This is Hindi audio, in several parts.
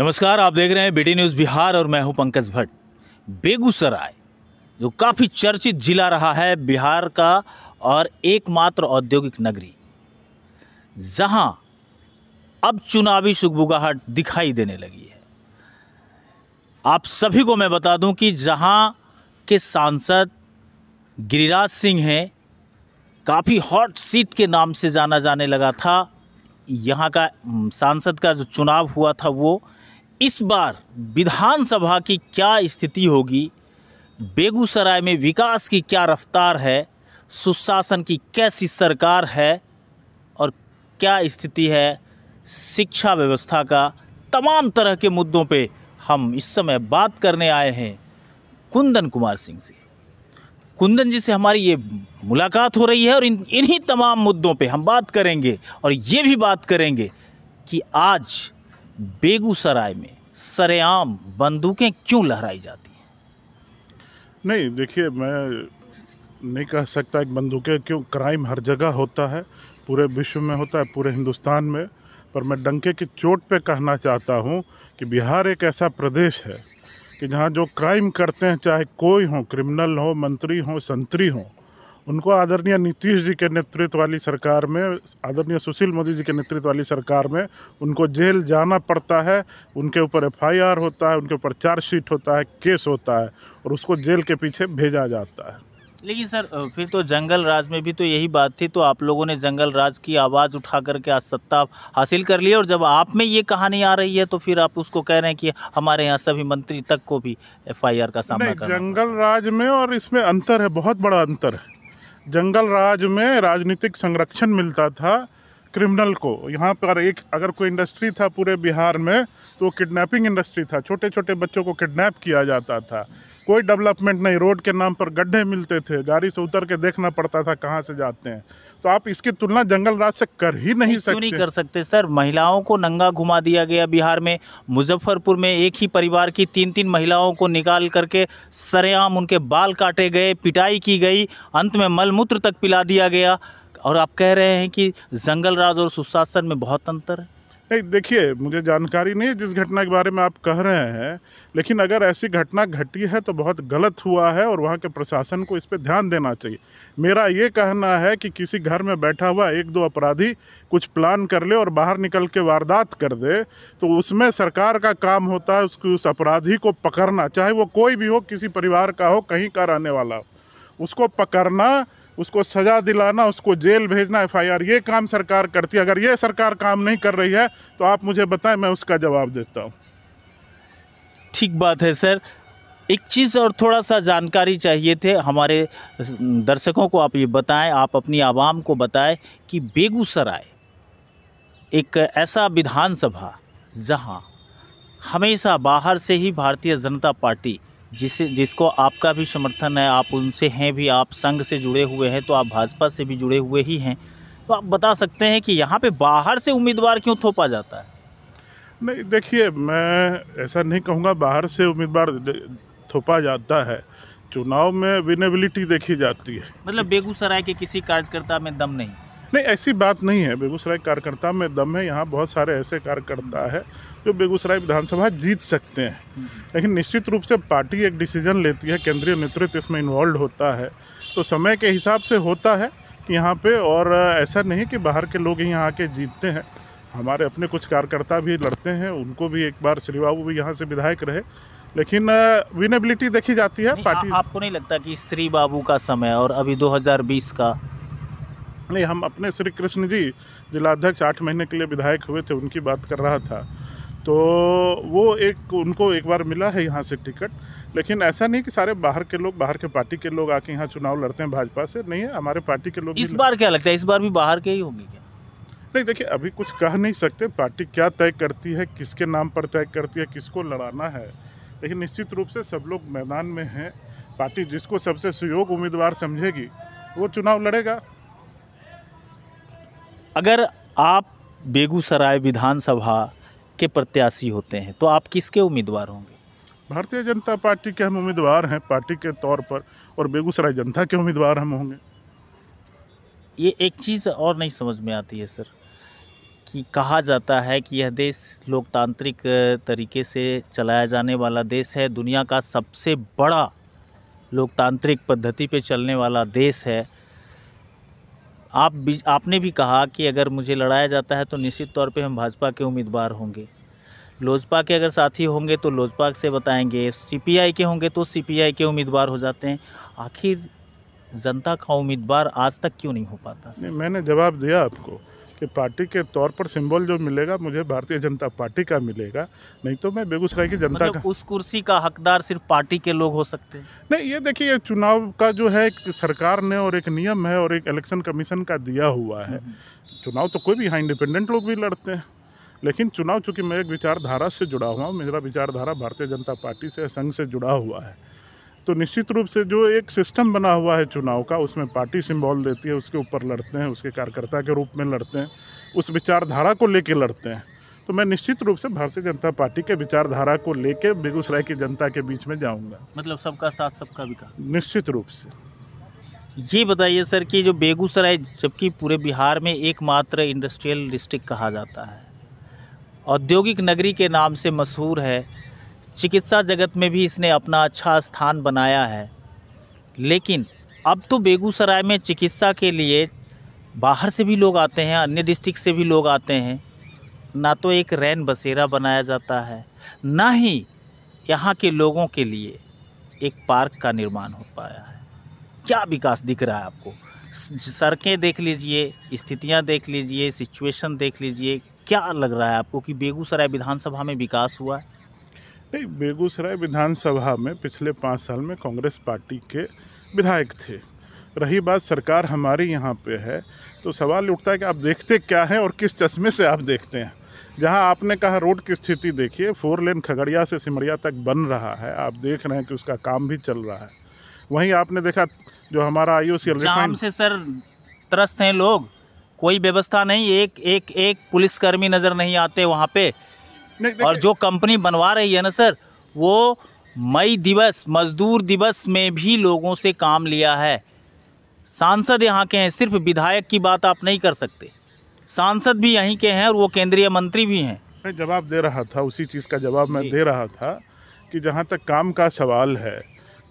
नमस्कार आप देख रहे हैं बीटी न्यूज़ बिहार और मैं हूं पंकज भट्ट बेगूसराय जो काफ़ी चर्चित जिला रहा है बिहार का और एकमात्र औद्योगिक नगरी जहां अब चुनावी सुगबुगाहट दिखाई देने लगी है आप सभी को मैं बता दूं कि जहां के सांसद गिरिराज सिंह हैं काफ़ी हॉट सीट के नाम से जाना जाने लगा था यहाँ का सांसद का जो चुनाव हुआ था वो इस बार विधानसभा की क्या स्थिति होगी बेगूसराय में विकास की क्या रफ्तार है सुशासन की कैसी सरकार है और क्या स्थिति है शिक्षा व्यवस्था का तमाम तरह के मुद्दों पे हम इस समय बात करने आए हैं कुंदन कुमार सिंह से कुंदन जी से हमारी ये मुलाकात हो रही है और इन इन्हीं तमाम मुद्दों पे हम बात करेंगे और ये भी बात करेंगे कि आज बेगूसराय में सरेआम बंदूकें क्यों लहराई जाती हैं नहीं देखिए मैं नहीं कह सकता कि बंदूकें क्यों क्राइम हर जगह होता है पूरे विश्व में होता है पूरे हिंदुस्तान में पर मैं डंके की चोट पे कहना चाहता हूँ कि बिहार एक ऐसा प्रदेश है कि जहाँ जो क्राइम करते हैं चाहे कोई हो क्रिमिनल हो मंत्री हो संतरी हों उनको आदरणीय नीतीश जी के नेतृत्व वाली सरकार में आदरणीय सुशील मोदी जी के नेतृत्व वाली सरकार में उनको जेल जाना पड़ता है उनके ऊपर एफआईआर होता है उनके ऊपर चार्जशीट होता है केस होता है और उसको जेल के पीछे भेजा जाता है लेकिन सर फिर तो जंगल राज में भी तो यही बात थी तो आप लोगों ने जंगल राज की आवाज़ उठा करके आज सत्ता हासिल कर ली और जब आप में ये कहानी आ रही है तो फिर आप उसको कह रहे हैं कि हमारे यहाँ सभी मंत्री तक को भी एफआईआर का सामना जंगल राज में और इसमें अंतर है बहुत बड़ा अंतर है जंगल राज में राजनीतिक संरक्षण मिलता था क्रिमिनल को यहाँ पर एक अगर कोई इंडस्ट्री था पूरे बिहार में तो किडनैपिंग इंडस्ट्री था छोटे छोटे बच्चों को किडनैप किया जाता था कोई डेवलपमेंट नहीं रोड के नाम पर गड्ढे मिलते थे गाड़ी से उतर के देखना पड़ता था कहाँ से जाते हैं तो आप इसकी तुलना जंगल राज से कर ही नहीं सकते नहीं कर सकते सर महिलाओं को नंगा घुमा दिया गया बिहार में मुजफ्फरपुर में एक ही परिवार की तीन तीन महिलाओं को निकाल करके सरेआम उनके बाल काटे गए पिटाई की गई अंत में मलमूत्र तक पिला दिया गया और आप कह रहे हैं कि जंगल राज और सुशासन में बहुत अंतर है नहीं देखिए मुझे जानकारी नहीं है जिस घटना के बारे में आप कह रहे हैं लेकिन अगर ऐसी घटना घटी है तो बहुत गलत हुआ है और वहाँ के प्रशासन को इस पर ध्यान देना चाहिए मेरा ये कहना है कि किसी घर में बैठा हुआ एक दो अपराधी कुछ प्लान कर ले और बाहर निकल के वारदात कर दे तो उसमें सरकार का काम होता है उसको उस अपराधी को पकड़ना चाहे वो कोई भी हो किसी परिवार का हो कहीं का रहने वाला हो उसको पकड़ना उसको सज़ा दिलाना उसको जेल भेजना एफआईआर ये काम सरकार करती है अगर ये सरकार काम नहीं कर रही है तो आप मुझे बताएं मैं उसका जवाब देता हूँ ठीक बात है सर एक चीज़ और थोड़ा सा जानकारी चाहिए थे हमारे दर्शकों को आप ये बताएं आप अपनी आवाम को बताएं कि बेगूसराय एक ऐसा विधानसभा जहां हमेशा बाहर से ही भारतीय जनता पार्टी जिसे जिसको आपका भी समर्थन है आप उनसे हैं भी आप संघ से जुड़े हुए हैं तो आप भाजपा से भी जुड़े हुए ही हैं तो आप बता सकते हैं कि यहाँ पे बाहर से उम्मीदवार क्यों थोपा जाता है नहीं देखिए मैं ऐसा नहीं कहूँगा बाहर से उम्मीदवार थोपा जाता है चुनाव में अवेलेबिलिटी देखी जाती है मतलब बेगूसराय के किसी कार्यकर्ता में दम नहीं नहीं ऐसी बात नहीं है बेगूसराय कार्यकर्ता में दम है यहाँ बहुत सारे ऐसे कार्यकर्ता है जो बेगूसराय विधानसभा जीत सकते हैं हम्म। लेकिन निश्चित रूप से पार्टी एक डिसीजन लेती है केंद्रीय नेतृत्व इसमें इन्वॉल्व होता है तो समय के हिसाब से होता है कि यहाँ पे और ऐसा नहीं कि बाहर के लोग ही यहाँ आके जीतते हैं हमारे अपने कुछ कार्यकर्ता भी लड़ते हैं उनको भी एक बार श्री बाबू भी यहाँ से विधायक रहे लेकिन विनेबिलिटी देखी जाती है पार्टी आ, आपको नहीं लगता कि श्री बाबू का समय और अभी 2020 का नहीं हम अपने श्री कृष्ण जी जिलाध्यक्ष आठ महीने के लिए विधायक हुए थे उनकी बात कर रहा था तो वो एक उनको एक बार मिला है यहाँ से टिकट लेकिन ऐसा नहीं कि सारे बाहर के लोग बाहर के पार्टी के लोग आके यहाँ चुनाव लड़ते हैं भाजपा से नहीं है हमारे पार्टी के लोग इस बार क्या लगता है इस बार भी बाहर के ही होंगे क्या नहीं देखिए अभी कुछ कह नहीं सकते पार्टी क्या तय करती है किसके नाम पर तय करती है किसको लड़ाना है लेकिन निश्चित रूप से सब लोग मैदान में हैं पार्टी जिसको सबसे सुयोग उम्मीदवार समझेगी वो चुनाव लड़ेगा अगर आप बेगूसराय विधानसभा के प्रत्याशी होते हैं तो आप किसके उम्मीदवार होंगे भारतीय जनता पार्टी के हम उम्मीदवार हैं पार्टी के तौर पर और बेगूसराय जनता के उम्मीदवार हम होंगे ये एक चीज़ और नहीं समझ में आती है सर कि कहा जाता है कि यह देश लोकतांत्रिक तरीके से चलाया जाने वाला देश है दुनिया का सबसे बड़ा लोकतांत्रिक पद्धति पे चलने वाला देश है आप भी आपने भी कहा कि अगर मुझे लड़ाया जाता है तो निश्चित तौर पे हम भाजपा के उम्मीदवार होंगे लोजपा के अगर साथी होंगे तो लोजपा से बताएंगे सीपीआई के होंगे तो सीपीआई के उम्मीदवार हो जाते हैं आखिर जनता का उम्मीदवार आज तक क्यों नहीं हो पाता नहीं, मैंने जवाब दिया आपको कि पार्टी के तौर पर सिंबल जो मिलेगा मुझे भारतीय जनता पार्टी का मिलेगा नहीं तो मैं बेगूसराय की जनता मतलब का उस कुर्सी का हकदार सिर्फ पार्टी के लोग हो सकते हैं नहीं ये देखिए चुनाव का जो है सरकार ने और एक नियम है और एक इलेक्शन कमीशन का दिया हुआ है हम्म, हम्म। चुनाव तो कोई भी यहाँ इंडिपेंडेंट लोग भी लड़ते हैं लेकिन चुनाव चूँकि मैं एक विचारधारा से जुड़ा हुआ हूँ मेरा विचारधारा भारतीय जनता पार्टी से संघ से जुड़ा हुआ है तो निश्चित रूप से जो एक सिस्टम बना हुआ है चुनाव का उसमें पार्टी सिंबल देती है उसके ऊपर लड़ते हैं उसके कार्यकर्ता के रूप में लड़ते हैं उस विचारधारा को लेकर लड़ते हैं तो मैं निश्चित रूप से भारतीय जनता पार्टी के विचारधारा को लेकर बेगूसराय की जनता के बीच में जाऊंगा मतलब सबका साथ सबका विकास निश्चित रूप से ये बताइए सर कि जो बेगूसराय जबकि पूरे बिहार में एकमात्र इंडस्ट्रियल डिस्ट्रिक्ट कहा जाता है औद्योगिक नगरी के नाम से मशहूर है चिकित्सा जगत में भी इसने अपना अच्छा स्थान बनाया है लेकिन अब तो बेगूसराय में चिकित्सा के लिए बाहर से भी लोग आते हैं अन्य डिस्ट्रिक्ट से भी लोग आते हैं ना तो एक रैन बसेरा बनाया जाता है ना ही यहाँ के लोगों के लिए एक पार्क का निर्माण हो पाया है क्या विकास दिख रहा है आपको सड़कें देख लीजिए स्थितियाँ देख लीजिए सिचुएशन देख लीजिए क्या लग रहा है आपको कि बेगूसराय विधानसभा में विकास हुआ है नहीं बेगूसराय विधानसभा में पिछले पाँच साल में कांग्रेस पार्टी के विधायक थे रही बात सरकार हमारे यहाँ पे है तो सवाल उठता है कि आप देखते क्या हैं और किस चश्मे से आप देखते हैं जहाँ आपने कहा रोड की स्थिति देखिए फोर लेन खगड़िया से सिमरिया तक बन रहा है आप देख रहे हैं कि उसका काम भी चल रहा है वहीं आपने देखा जो हमारा आई ओ से सर त्रस्त हैं लोग कोई व्यवस्था नहीं एक एक एक पुलिसकर्मी नज़र नहीं आते वहाँ पर और जो कंपनी बनवा रही है ना सर वो मई दिवस मजदूर दिवस में भी लोगों से काम लिया है सांसद यहाँ के हैं सिर्फ विधायक की बात आप नहीं कर सकते सांसद भी यहीं के हैं और वो केंद्रीय मंत्री भी हैं मैं जवाब दे रहा था उसी चीज़ का जवाब मैं दे रहा था कि जहाँ तक काम का सवाल है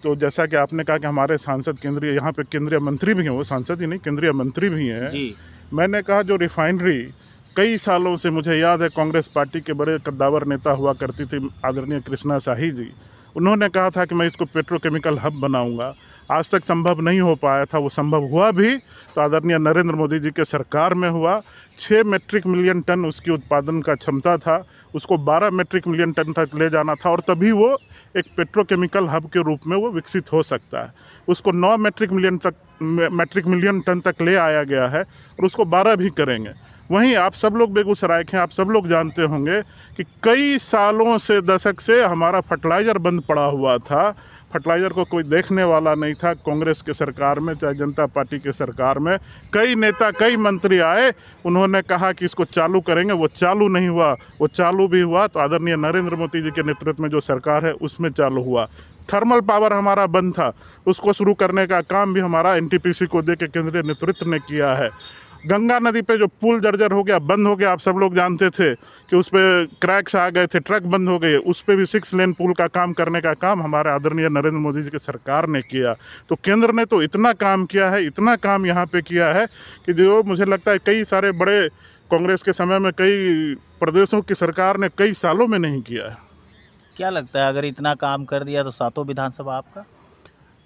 तो जैसा कि आपने कहा कि हमारे सांसद केंद्रीय यहाँ पे केंद्रीय मंत्री भी हैं वो सांसद ही नहीं केंद्रीय मंत्री भी हैं मैंने कहा जो रिफाइनरी कई सालों से मुझे याद है कांग्रेस पार्टी के बड़े कद्दावर नेता हुआ करती थी आदरणीय कृष्णा शाही जी उन्होंने कहा था कि मैं इसको पेट्रोकेमिकल हब बनाऊंगा आज तक संभव नहीं हो पाया था वो संभव हुआ भी तो आदरणीय नरेंद्र मोदी जी के सरकार में हुआ छः मेट्रिक मिलियन टन उसकी उत्पादन का क्षमता था उसको 12 मेट्रिक मिलियन टन तक ले जाना था और तभी वो एक पेट्रोकेमिकल हब के रूप में वो विकसित हो सकता है उसको 9 मेट्रिक मिलियन तक मेट्रिक मिलियन टन तक ले आया गया है और उसको 12 भी करेंगे वहीं आप सब लोग बेगूसराय के आप सब लोग जानते होंगे कि कई सालों से दशक से हमारा फर्टिलाइज़र बंद पड़ा हुआ था फर्टिलाइज़र को कोई देखने वाला नहीं था कांग्रेस के सरकार में चाहे जनता पार्टी के सरकार में कई नेता कई मंत्री आए उन्होंने कहा कि इसको चालू करेंगे वो चालू नहीं हुआ वो चालू भी हुआ तो आदरणीय नरेंद्र मोदी जी के नेतृत्व में जो सरकार है उसमें चालू हुआ थर्मल पावर हमारा बंद था उसको शुरू करने का काम भी हमारा एनटीपीसी को दे के केंद्रीय नेतृत्व ने किया है गंगा नदी पे जो पुल जर्जर हो गया बंद हो गया आप सब लोग जानते थे कि उस पर क्रैक्स आ गए थे ट्रक बंद हो गए उस पर भी सिक्स लेन पुल का काम करने का काम हमारे आदरणीय नरेंद्र मोदी जी की सरकार ने किया तो केंद्र ने तो इतना काम किया है इतना काम यहाँ पर किया है कि जो मुझे लगता है कई सारे बड़े कांग्रेस के समय में कई प्रदेशों की सरकार ने कई सालों में नहीं किया है क्या लगता है अगर इतना काम कर दिया तो सातों विधानसभा आपका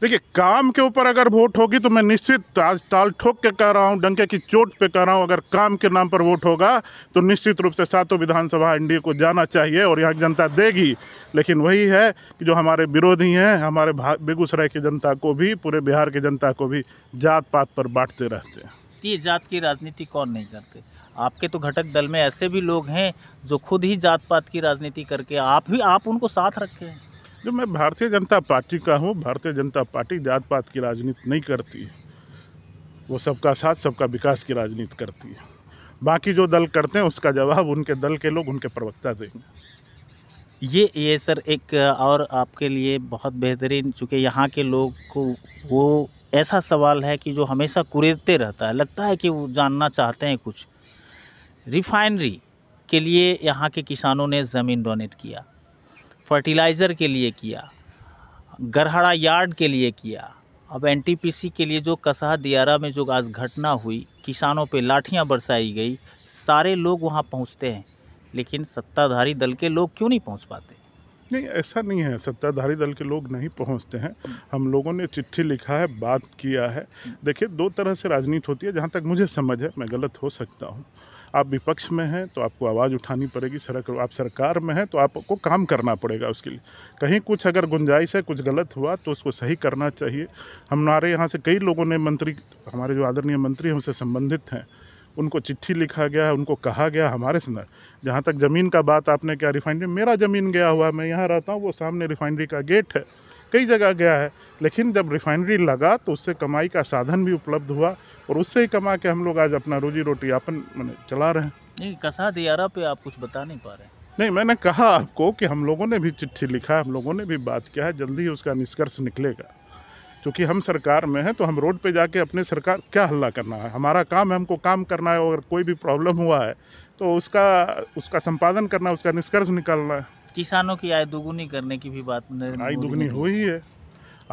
देखिए काम के ऊपर अगर वोट होगी तो मैं निश्चित आज ताल ठोक के कह रहा हूँ डंके की चोट पे कह रहा हूँ अगर काम के नाम पर वोट होगा तो निश्चित रूप से सातों विधानसभा एनडीए को जाना चाहिए और यहाँ जनता देगी लेकिन वही है कि जो हमारे विरोधी हैं हमारे बेगूसराय की जनता को भी पूरे बिहार की जनता को भी जात पात पर बांटते रहते हैं ये जात की राजनीति कौन नहीं करते आपके तो घटक दल में ऐसे भी लोग हैं जो खुद ही जात पात की राजनीति करके आप भी आप उनको साथ रखे हैं जो मैं भारतीय जनता पार्टी का हूँ भारतीय जनता पार्टी जात पात की राजनीति नहीं करती वो सबका साथ सबका विकास की राजनीति करती है बाकी जो दल करते हैं उसका जवाब उनके दल के लोग उनके प्रवक्ता देंगे ये ये सर एक और आपके लिए बहुत बेहतरीन चूँकि यहाँ के लोग को वो ऐसा सवाल है कि जो हमेशा कुरेदते रहता है लगता है कि वो जानना चाहते हैं कुछ रिफाइनरी के लिए यहाँ के किसानों ने ज़मीन डोनेट किया फर्टिलाइज़र के लिए किया गरहड़ा यार्ड के लिए किया अब एनटीपीसी के लिए जो कसहा दियारा में जो आज घटना हुई किसानों पे लाठियां बरसाई गई सारे लोग वहां पहुंचते हैं लेकिन सत्ताधारी दल के लोग क्यों नहीं पहुंच पाते नहीं ऐसा नहीं है सत्ताधारी दल के लोग नहीं पहुंचते हैं हम लोगों ने चिट्ठी लिखा है बात किया है देखिए दो तरह से राजनीति होती है जहाँ तक मुझे समझ है मैं गलत हो सकता हूँ आप विपक्ष में हैं तो आपको आवाज़ उठानी पड़ेगी सरक आप सरकार में हैं तो आपको काम करना पड़ेगा उसके लिए कहीं कुछ अगर गुंजाइश है कुछ गलत हुआ तो उसको सही करना चाहिए हमारे यहाँ से कई लोगों ने मंत्री हमारे जो आदरणीय मंत्री हैं उनसे संबंधित हैं उनको चिट्ठी लिखा गया है उनको कहा गया हमारे से जहाँ तक ज़मीन का बात आपने क्या रिफाइनरी मेरा ज़मीन गया हुआ मैं यहाँ रहता हूँ वो सामने रिफाइनरी का गेट है कई जगह गया है लेकिन जब रिफाइनरी लगा तो उससे कमाई का साधन भी उपलब्ध हुआ और उससे ही कमा के हम लोग आज अपना रोजी रोटी यापन मैंने चला रहे हैं नहीं कसा दियारा पे आप कुछ बता नहीं पा रहे नहीं मैंने कहा आपको कि हम लोगों ने भी चिट्ठी लिखा है हम लोगों ने भी बात किया है जल्दी ही उसका निष्कर्ष निकलेगा क्योंकि हम सरकार में हैं तो हम रोड पे जाके अपने सरकार क्या हल्ला करना है हमारा काम है हमको काम करना है अगर कोई भी प्रॉब्लम हुआ है तो उसका उसका संपादन करना उसका निष्कर्ष निकालना है किसानों की आय दोगुनी करने की भी बात आय दोगुनी हुई है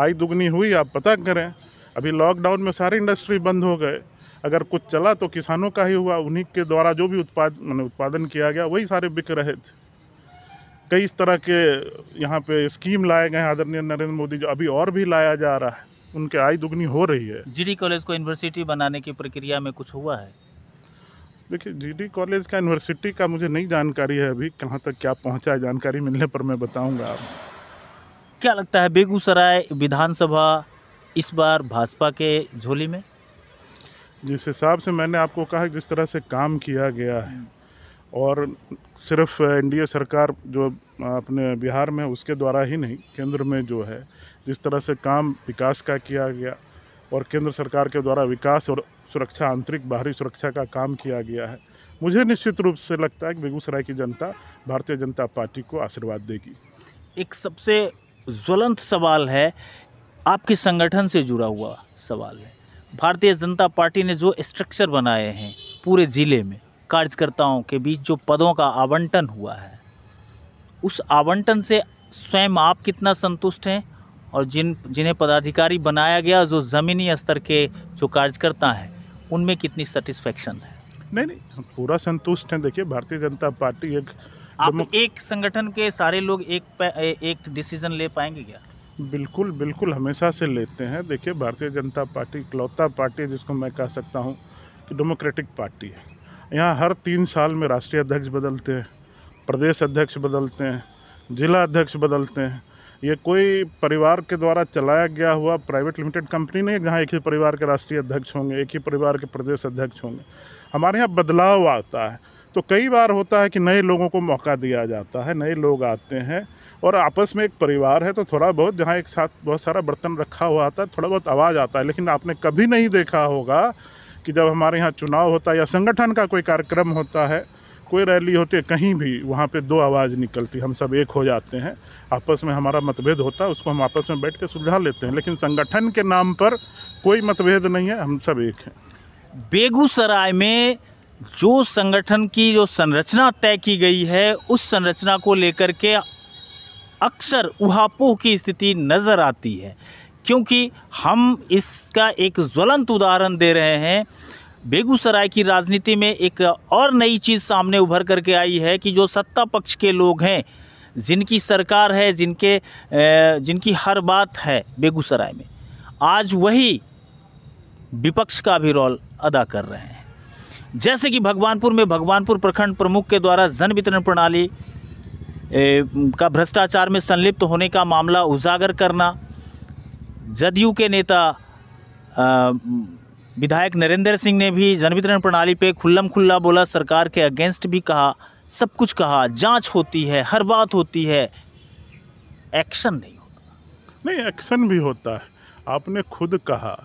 आय दोगुनी हुई आप पता करें अभी लॉकडाउन में सारी इंडस्ट्री बंद हो गए अगर कुछ चला तो किसानों का ही हुआ उन्हीं के द्वारा जो भी उत्पाद मैंने उत्पादन किया गया वही सारे बिक रहे थे कई इस तरह के यहाँ पे स्कीम लाए गए आदरणीय नरेंद्र मोदी जो अभी और भी लाया जा रहा है उनके आय दुगनी हो रही है जीडी कॉलेज को यूनिवर्सिटी बनाने की प्रक्रिया में कुछ हुआ है देखिए जीडी कॉलेज का यूनिवर्सिटी का मुझे नहीं जानकारी है अभी कहाँ तक क्या पहुँचा है जानकारी मिलने पर मैं बताऊँगा आप क्या लगता है बेगूसराय विधानसभा इस बार भाजपा के झोली में जिस हिसाब से मैंने आपको कहा जिस तरह से काम किया गया है और सिर्फ एनडीए सरकार जो अपने बिहार में उसके द्वारा ही नहीं केंद्र में जो है जिस तरह से काम विकास का किया गया और केंद्र सरकार के द्वारा विकास और सुरक्षा आंतरिक बाहरी सुरक्षा का काम किया गया है मुझे निश्चित रूप से लगता है कि बेगूसराय की जनता भारतीय जनता पार्टी को आशीर्वाद देगी एक सबसे ज्वलंत सवाल है आपके संगठन से जुड़ा हुआ सवाल है भारतीय जनता पार्टी ने जो स्ट्रक्चर बनाए हैं पूरे ज़िले में कार्यकर्ताओं के बीच जो पदों का आवंटन हुआ है उस आवंटन से स्वयं आप कितना संतुष्ट हैं और जिन जिन्हें पदाधिकारी बनाया गया जो ज़मीनी स्तर के जो कार्यकर्ता हैं उनमें कितनी सेटिस्फेक्शन है नहीं नहीं हम पूरा संतुष्ट हैं देखिए भारतीय जनता पार्टी एक आप एक संगठन के सारे लोग एक एक डिसीजन ले पाएंगे क्या बिल्कुल बिल्कुल हमेशा से लेते हैं देखिए भारतीय जनता पार्टी इकलौता पार्टी जिसको मैं कह सकता हूँ कि डेमोक्रेटिक पार्टी है यहाँ हर तीन साल में राष्ट्रीय अध्यक्ष बदलते हैं प्रदेश अध्यक्ष बदलते हैं जिला अध्यक्ष बदलते हैं ये कोई परिवार के द्वारा चलाया गया हुआ प्राइवेट लिमिटेड कंपनी नहीं है जहाँ एक ही परिवार के राष्ट्रीय अध्यक्ष होंगे एक ही परिवार के प्रदेश अध्यक्ष होंगे हमारे यहाँ बदलाव आता है तो कई बार होता है कि नए लोगों को मौका दिया जाता है नए लोग आते हैं और आपस में एक परिवार है तो थोड़ा बहुत जहाँ एक साथ बहुत सारा बर्तन रखा हुआ आता है थोड़ा बहुत आवाज़ आता है लेकिन आपने कभी नहीं देखा होगा कि जब हमारे यहाँ चुनाव होता है या संगठन का कोई कार्यक्रम होता है कोई रैली होती है कहीं भी वहाँ पे दो आवाज़ निकलती हम सब एक हो जाते हैं आपस में हमारा मतभेद होता है उसको हम आपस में बैठ के सुलझा लेते हैं लेकिन संगठन के नाम पर कोई मतभेद नहीं है हम सब एक हैं बेगूसराय में जो संगठन की जो संरचना तय की गई है उस संरचना को लेकर के अक्सर उहापोह की स्थिति नज़र आती है क्योंकि हम इसका एक ज्वलंत उदाहरण दे रहे हैं बेगूसराय की राजनीति में एक और नई चीज़ सामने उभर करके आई है कि जो सत्ता पक्ष के लोग हैं जिनकी सरकार है जिनके जिनकी हर बात है बेगूसराय में आज वही विपक्ष का भी रोल अदा कर रहे हैं जैसे कि भगवानपुर में भगवानपुर प्रखंड प्रमुख के द्वारा जन वितरण प्रणाली का भ्रष्टाचार में संलिप्त होने का मामला उजागर करना जदयू के नेता विधायक नरेंद्र सिंह ने भी जनवितरण प्रणाली पे खुल्लम खुल्ला बोला सरकार के अगेंस्ट भी कहा सब कुछ कहा जांच होती है हर बात होती है एक्शन नहीं होता नहीं एक्शन भी होता है आपने खुद कहा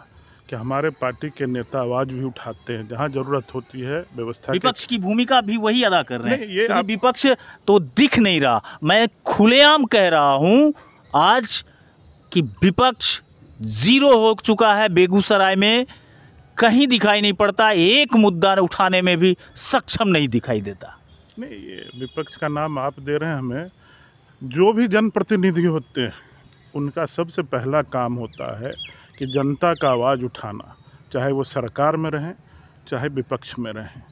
कि हमारे पार्टी के नेता आवाज भी उठाते हैं जहां जरूरत होती है व्यवस्था विपक्ष की भूमिका भी वही अदा कर रहे हैं ये आप... विपक्ष तो दिख नहीं रहा मैं खुलेआम कह रहा हूँ आज कि विपक्ष जीरो हो चुका है बेगूसराय में कहीं दिखाई नहीं पड़ता एक मुद्दा उठाने में भी सक्षम नहीं दिखाई देता नहीं ये विपक्ष का नाम आप दे रहे हैं हमें जो भी जनप्रतिनिधि होते हैं उनका सबसे पहला काम होता है कि जनता का आवाज़ उठाना चाहे वो सरकार में रहें चाहे विपक्ष में रहें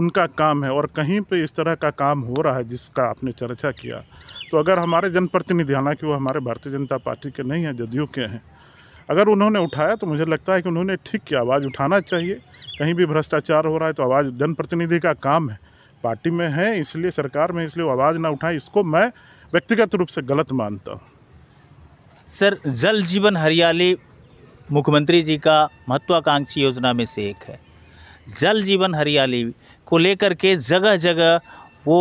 उनका काम है और कहीं पे इस तरह का काम हो रहा है जिसका आपने चर्चा किया तो अगर हमारे जनप्रतिनिधि हालांकि वो हमारे भारतीय जनता पार्टी के नहीं हैं जदयू के हैं अगर उन्होंने उठाया तो मुझे लगता है कि उन्होंने ठीक की आवाज़ उठाना चाहिए कहीं भी भ्रष्टाचार हो रहा है तो आवाज़ जनप्रतिनिधि का काम है पार्टी में है इसलिए सरकार में इसलिए आवाज़ ना उठाए इसको मैं व्यक्तिगत रूप से गलत मानता हूँ सर जल जीवन हरियाली मुख्यमंत्री जी का महत्वाकांक्षी योजना में से एक है जल जीवन हरियाली को लेकर के जगह जगह वो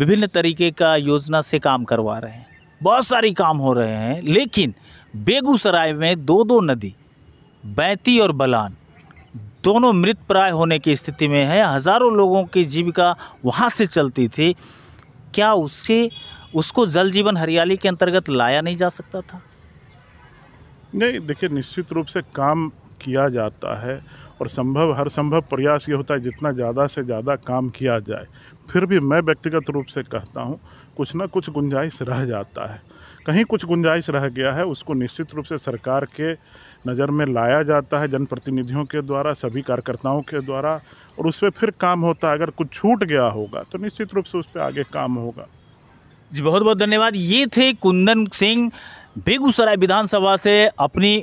विभिन्न तरीके का योजना से काम करवा रहे हैं बहुत सारी काम हो रहे हैं लेकिन बेगूसराय में दो दो नदी बैती और बलान दोनों मृत प्राय होने की स्थिति में है हज़ारों लोगों की जीविका वहाँ से चलती थी क्या उसके उसको जल जीवन हरियाली के अंतर्गत लाया नहीं जा सकता था नहीं देखिए निश्चित रूप से काम किया जाता है और संभव हर संभव प्रयास ये होता है जितना ज़्यादा से ज़्यादा काम किया जाए फिर भी मैं व्यक्तिगत रूप से कहता हूँ कुछ ना कुछ गुंजाइश रह जाता है कहीं कुछ गुंजाइश रह गया है उसको निश्चित रूप से सरकार के नज़र में लाया जाता है जनप्रतिनिधियों के द्वारा सभी कार्यकर्ताओं के द्वारा और उस पर फिर काम होता है अगर कुछ छूट गया होगा तो निश्चित रूप से उस पर आगे काम होगा जी बहुत बहुत धन्यवाद ये थे कुंदन सिंह बेगूसराय विधानसभा से अपनी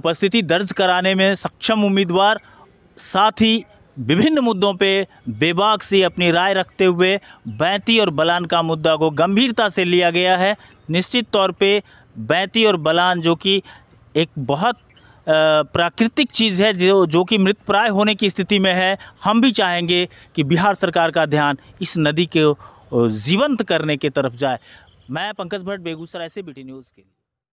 उपस्थिति दर्ज कराने में सक्षम उम्मीदवार साथ ही विभिन्न मुद्दों पे बेबाक से अपनी राय रखते हुए बैती और बलान का मुद्दा को गंभीरता से लिया गया है निश्चित तौर पे बैती और बलान जो कि एक बहुत प्राकृतिक चीज़ है जो जो कि मृत प्राय होने की स्थिति में है हम भी चाहेंगे कि बिहार सरकार का ध्यान इस नदी को जीवंत करने के तरफ जाए मैं पंकज भट्ट बेगूसराय से बी न्यूज़ के लिए